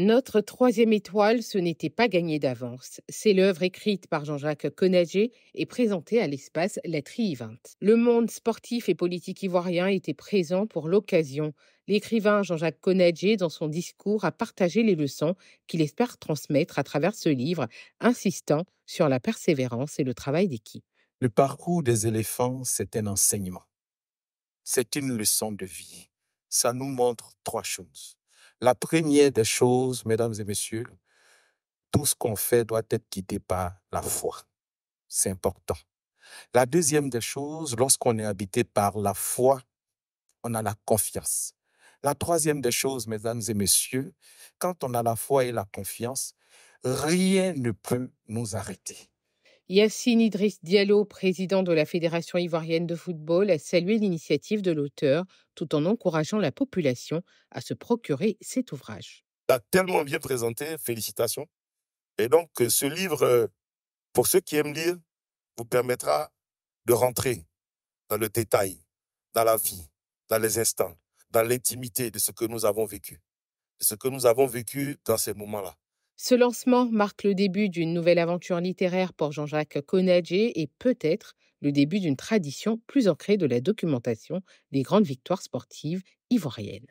Notre troisième étoile, ce n'était pas gagné d'avance. C'est l'œuvre écrite par Jean-Jacques Conagé et présentée à l'espace La 20. Le monde sportif et politique ivoirien était présent pour l'occasion. L'écrivain Jean-Jacques Conager, dans son discours, a partagé les leçons qu'il espère transmettre à travers ce livre, insistant sur la persévérance et le travail d'équipe. Le parcours des éléphants, c'est un enseignement. C'est une leçon de vie. Ça nous montre trois choses. La première des choses, mesdames et messieurs, tout ce qu'on fait doit être guidé par la foi. C'est important. La deuxième des choses, lorsqu'on est habité par la foi, on a la confiance. La troisième des choses, mesdames et messieurs, quand on a la foi et la confiance, rien ne peut nous arrêter. Yassine Idriss Diallo, président de la Fédération ivoirienne de football, a salué l'initiative de l'auteur tout en encourageant la population à se procurer cet ouvrage. a tellement bien présenté, félicitations. Et donc, euh, ce livre, euh, pour ceux qui aiment lire, vous permettra de rentrer dans le détail, dans la vie, dans les instants, dans l'intimité de ce que nous avons vécu, de ce que nous avons vécu dans ces moments-là. Ce lancement marque le début d'une nouvelle aventure littéraire pour Jean-Jacques Conadier et peut-être le début d'une tradition plus ancrée de la documentation des grandes victoires sportives ivoiriennes.